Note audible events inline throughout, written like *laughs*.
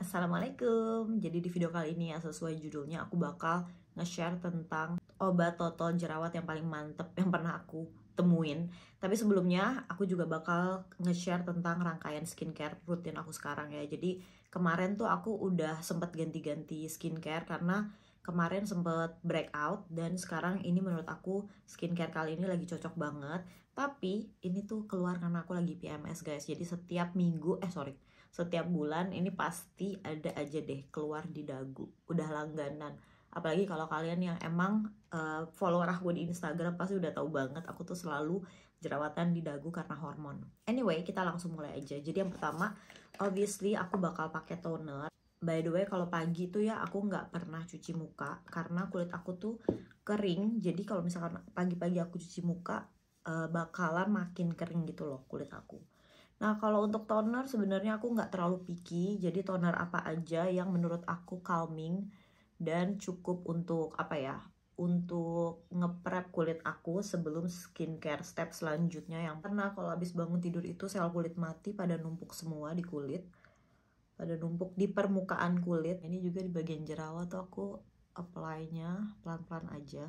Assalamualaikum. Jadi di video kali ini ya sesuai judulnya aku bakal nge-share tentang obat total jerawat yang paling mantep yang pernah aku temuin. Tapi sebelumnya aku juga bakal nge-share tentang rangkaian skincare rutin aku sekarang ya. Jadi kemarin tuh aku udah sempet ganti-ganti skincare karena kemarin sempet breakout dan sekarang ini menurut aku skincare kali ini lagi cocok banget. Tapi ini tuh keluar karena aku lagi PMS guys. Jadi setiap minggu eh sorry setiap bulan ini pasti ada aja deh keluar di dagu udah langganan apalagi kalau kalian yang emang uh, eh, follower aku di Instagram pasti udah tahu banget aku tuh selalu jerawatan di dagu karena hormon. Anyway, kita langsung mulai aja. Jadi yang pertama, obviously aku bakal pakai toner. By the way, kalau pagi tuh ya aku nggak pernah cuci muka karena kulit aku tuh kering. Jadi kalau misalkan pagi-pagi aku cuci muka, uh, bakalan makin kering gitu loh kulit aku Nah kalau untuk toner sebenarnya aku nggak terlalu picky, jadi toner apa aja yang menurut aku calming dan cukup untuk apa ya, untuk ngeprep kulit aku sebelum skincare step selanjutnya yang pernah kalau habis bangun tidur itu sel kulit mati pada numpuk semua di kulit pada numpuk di permukaan kulit ini juga di bagian jerawat tuh aku apply-nya pelan-pelan aja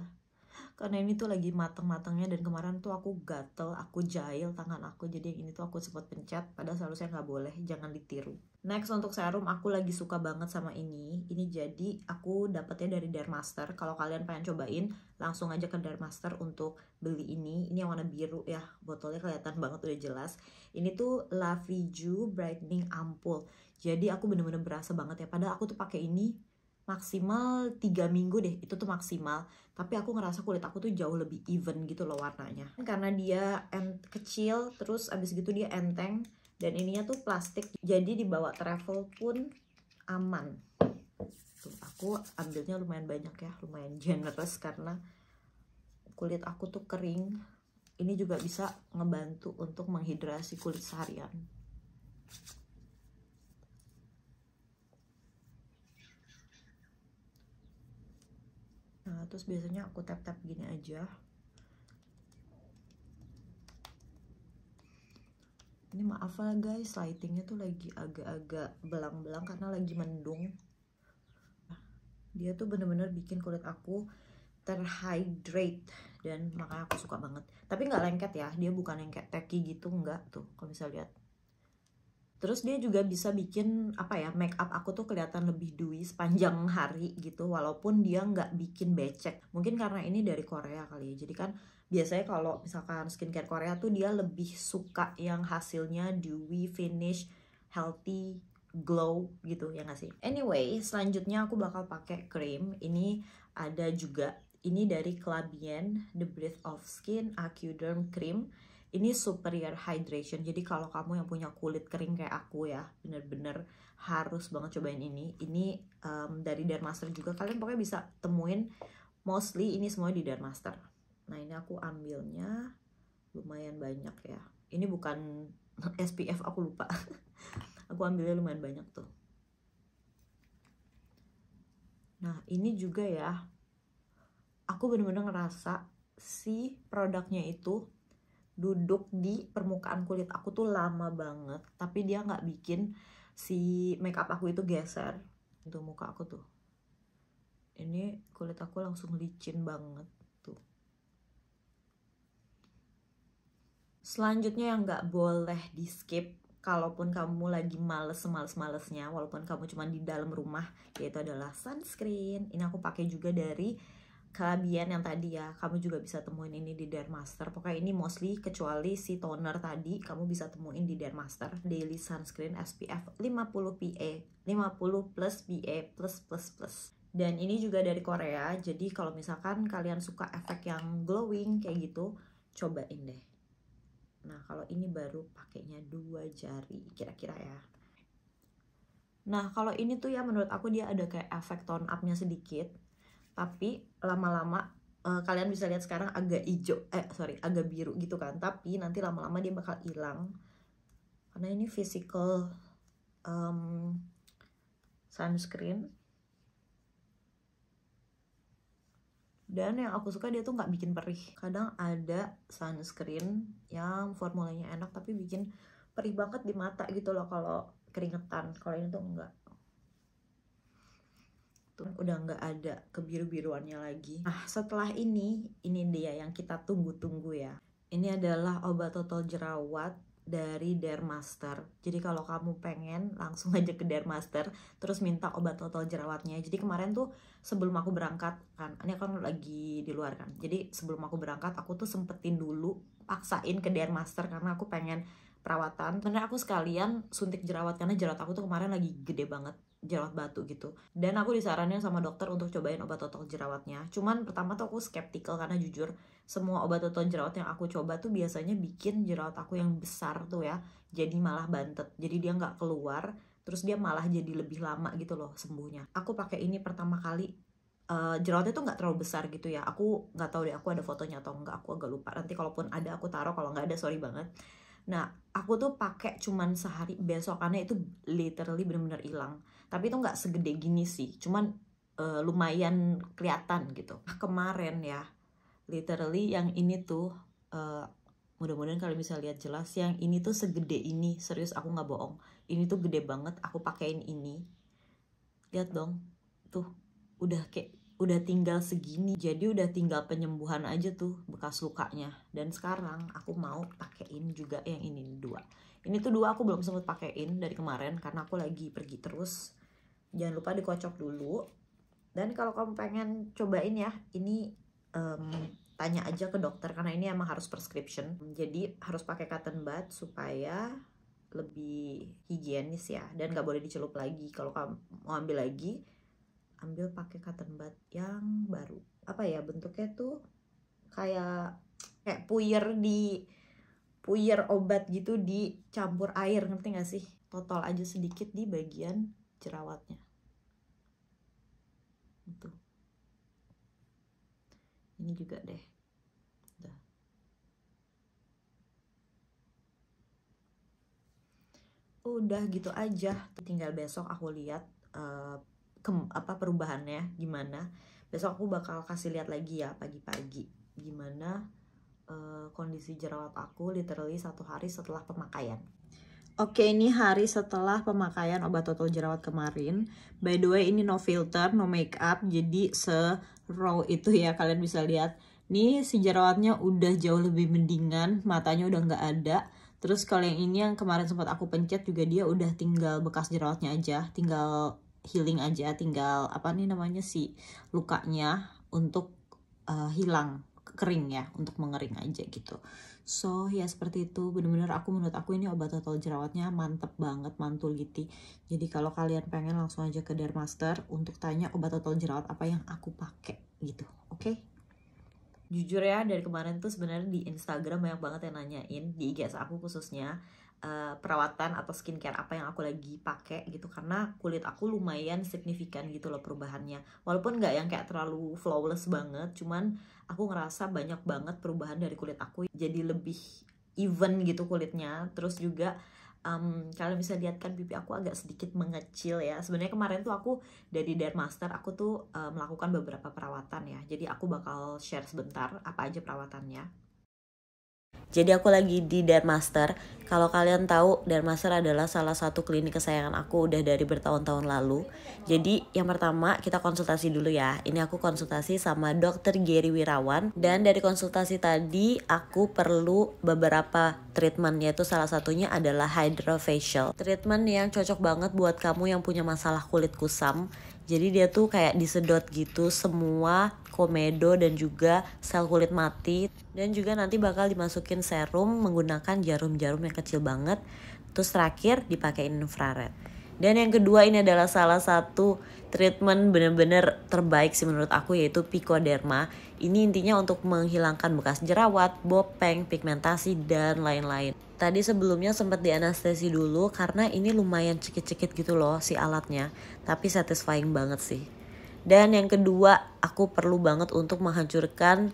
karena ini tuh lagi mateng-matengnya dan kemarin tuh aku gatel aku jahil tangan aku jadi yang ini tuh aku sempat pencet padahal seharusnya nggak boleh jangan ditiru Next untuk serum aku lagi suka banget sama ini. Ini jadi aku dapetnya dari Dermaster. Kalau kalian pengen cobain langsung aja ke Dermaster untuk beli ini. Ini yang warna biru ya. Botolnya kelihatan banget udah jelas. Ini tuh La Brightening Ampoule. Jadi aku bener-bener berasa banget ya. Padahal aku tuh pakai ini maksimal 3 minggu deh itu tuh maksimal tapi aku ngerasa kulit aku tuh jauh lebih even gitu loh warnanya karena dia kecil terus abis gitu dia enteng dan ininya tuh plastik jadi dibawa travel pun aman tuh aku ambilnya lumayan banyak ya lumayan generous karena kulit aku tuh kering ini juga bisa ngebantu untuk menghidrasi kulit seharian terus biasanya aku tap-tap gini aja ini maaf lah guys lightingnya tuh lagi agak-agak belang-belang karena lagi mendung dia tuh bener-bener bikin kulit aku terhydrate dan makanya aku suka banget tapi nggak lengket ya dia bukan yang kayak teki gitu nggak tuh kalau bisa lihat Terus dia juga bisa bikin apa ya make up aku tuh kelihatan lebih dewy sepanjang hari gitu walaupun dia nggak bikin becek. Mungkin karena ini dari Korea kali ya. Jadi kan biasanya kalau misalkan skincare Korea tuh dia lebih suka yang hasilnya dewy finish healthy glow gitu ya nggak sih? Anyway selanjutnya aku bakal pakai cream. Ini ada juga ini dari Clabien The Breath of Skin Acuderm Cream ini superior hydration. Jadi kalau kamu yang punya kulit kering kayak aku ya, bener-bener harus banget cobain ini. Ini um, dari Dermaster juga. Kalian pokoknya bisa temuin mostly ini semua di Dermaster. Nah ini aku ambilnya lumayan banyak ya. Ini bukan SPF *laughs* aku lupa. *laughs* aku ambilnya lumayan banyak tuh. Nah ini juga ya. Aku bener-bener ngerasa si produknya itu duduk di permukaan kulit aku tuh lama banget tapi dia nggak bikin si makeup aku itu geser itu muka aku tuh ini kulit aku langsung licin banget tuh selanjutnya yang nggak boleh di skip kalaupun kamu lagi males males malesnya walaupun kamu cuma di dalam rumah yaitu adalah sunscreen ini aku pakai juga dari kelebihan yang tadi ya kamu juga bisa temuin ini di Dermaster pokoknya ini mostly kecuali si toner tadi kamu bisa temuin di Dermaster Daily Sunscreen SPF 50 PA 50 plus PA plus plus plus dan ini juga dari Korea jadi kalau misalkan kalian suka efek yang glowing kayak gitu cobain deh nah kalau ini baru pakainya dua jari kira-kira ya Nah, kalau ini tuh ya menurut aku dia ada kayak efek tone up-nya sedikit tapi lama-lama uh, kalian bisa lihat sekarang agak hijau eh sorry agak biru gitu kan tapi nanti lama-lama dia bakal hilang karena ini physical um, sunscreen dan yang aku suka dia tuh nggak bikin perih kadang ada sunscreen yang formulanya enak tapi bikin perih banget di mata gitu loh kalau keringetan kalau ini tuh enggak tuh gitu. udah nggak ada kebiru-biruannya lagi. Nah hmm. setelah ini, ini dia yang kita tunggu-tunggu ya. Ini adalah obat total jerawat dari Dermaster. Jadi kalau kamu pengen langsung aja ke Dermaster terus minta obat total jerawatnya. Jadi kemarin tuh sebelum aku berangkat kan, ini kan lagi di luar kan. Jadi sebelum aku berangkat aku tuh sempetin dulu paksain ke Dermaster karena aku pengen perawatan. Sebenarnya aku sekalian suntik jerawat karena jerawat aku tuh kemarin lagi gede banget jerawat batu gitu dan aku disarannya sama dokter untuk cobain obat otot jerawatnya cuman pertama tuh aku skeptical karena jujur semua obat otot jerawat yang aku coba tuh biasanya bikin jerawat aku yang besar tuh ya jadi malah bantet jadi dia nggak keluar terus dia malah jadi lebih lama gitu loh sembuhnya aku pakai ini pertama kali uh, jerawatnya tuh nggak terlalu besar gitu ya aku nggak tahu deh aku ada fotonya atau nggak aku agak lupa nanti kalaupun ada aku taruh kalau nggak ada sorry banget nah aku tuh pakai cuman sehari besokannya itu literally bener-bener hilang -bener tapi itu nggak segede gini sih cuman uh, lumayan kelihatan gitu ah, kemarin ya literally yang ini tuh uh, mudah-mudahan kalian bisa lihat jelas yang ini tuh segede ini serius aku nggak bohong ini tuh gede banget aku pakein ini lihat dong tuh udah kayak udah tinggal segini jadi udah tinggal penyembuhan aja tuh bekas lukanya dan sekarang aku mau pakein juga yang ini dua ini tuh dua aku belum sempet pakein dari kemarin karena aku lagi pergi terus jangan lupa dikocok dulu dan kalau kamu pengen cobain ya ini um, tanya aja ke dokter karena ini emang harus prescription jadi harus pakai cotton bud supaya lebih higienis ya dan nggak boleh dicelup lagi kalau kamu mau ambil lagi ambil pakai cotton bud yang baru apa ya bentuknya tuh kayak kayak puyer di puyer obat gitu dicampur air ngerti gak sih total aja sedikit di bagian jerawatnya itu ini juga deh Udah. udah gitu aja tinggal besok aku lihat uh, eh, ke, apa perubahannya gimana besok aku bakal kasih lihat lagi ya pagi-pagi gimana uh, kondisi jerawat aku literally satu hari setelah pemakaian Oke, ini hari setelah pemakaian obat total jerawat kemarin. By the way, ini no filter, no make up, jadi se-raw itu ya kalian bisa lihat. Nih si jerawatnya udah jauh lebih mendingan, matanya udah nggak ada. Terus kalau yang ini yang kemarin sempat aku pencet juga dia udah tinggal bekas jerawatnya aja, tinggal healing aja, tinggal apa nih namanya si lukanya untuk uh, hilang kering ya, untuk mengering aja gitu so ya seperti itu bener-bener aku menurut aku ini obat total jerawatnya mantep banget mantul gitu jadi kalau kalian pengen langsung aja ke Dermaster untuk tanya obat total jerawat apa yang aku pakai gitu oke okay? jujur ya dari kemarin tuh sebenarnya di Instagram banyak banget yang nanyain di IG aku khususnya Eh, perawatan atau skincare apa yang aku lagi pakai gitu karena kulit aku lumayan signifikan gitu loh perubahannya walaupun nggak yang kayak terlalu flawless banget cuman aku ngerasa banyak banget perubahan dari kulit aku jadi lebih even gitu kulitnya terus juga um, kalian bisa lihat kan pipi aku agak sedikit mengecil ya sebenarnya kemarin tuh aku dari Dermaster aku tuh uh, melakukan beberapa perawatan ya jadi aku bakal share sebentar apa aja perawatannya jadi aku lagi di Dermaster. Kalau kalian tahu, Dermaster adalah salah satu klinik kesayangan aku udah dari bertahun-tahun lalu. Jadi yang pertama kita konsultasi dulu ya. Ini aku konsultasi sama dokter Gary Wirawan. Dan dari konsultasi tadi aku perlu beberapa treatment yaitu salah satunya adalah hydrofacial. Treatment yang cocok banget buat kamu yang punya masalah kulit kusam jadi dia tuh kayak disedot gitu semua komedo dan juga sel kulit mati dan juga nanti bakal dimasukin serum menggunakan jarum-jarum yang kecil banget. Terus terakhir dipakein infrared. Dan yang kedua ini adalah salah satu treatment bener-bener terbaik sih menurut aku yaitu picoderma. Ini intinya untuk menghilangkan bekas jerawat, bopeng, pigmentasi, dan lain-lain. Tadi sebelumnya sempat dianestesi dulu karena ini lumayan cekit-cekit gitu loh si alatnya. Tapi satisfying banget sih. Dan yang kedua, aku perlu banget untuk menghancurkan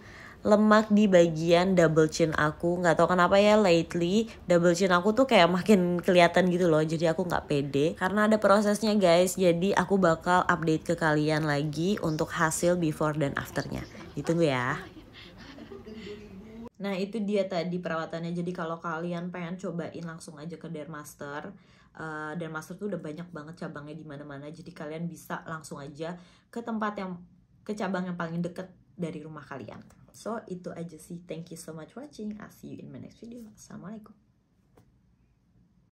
lemak di bagian double chin aku nggak tahu kenapa ya lately double chin aku tuh kayak makin kelihatan gitu loh jadi aku nggak pede karena ada prosesnya guys jadi aku bakal update ke kalian lagi untuk hasil before dan afternya ditunggu ya Nah itu dia tadi perawatannya Jadi kalau kalian pengen cobain langsung aja ke Dermaster uh, eh, master tuh udah banyak banget cabangnya di mana mana Jadi kalian bisa langsung aja ke tempat yang ke cabang yang paling deket dari rumah kalian So itu aja sih. Thank you so much watching. I'll see you in my next video. Assalamualaikum.